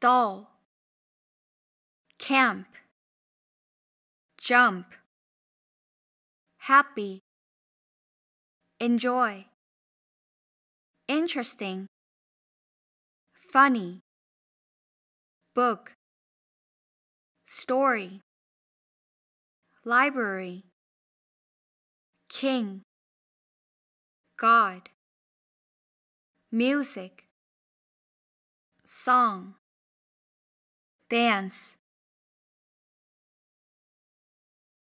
doll, camp, jump, happy, enjoy, interesting, funny, book, story, library, king, God, music, song dance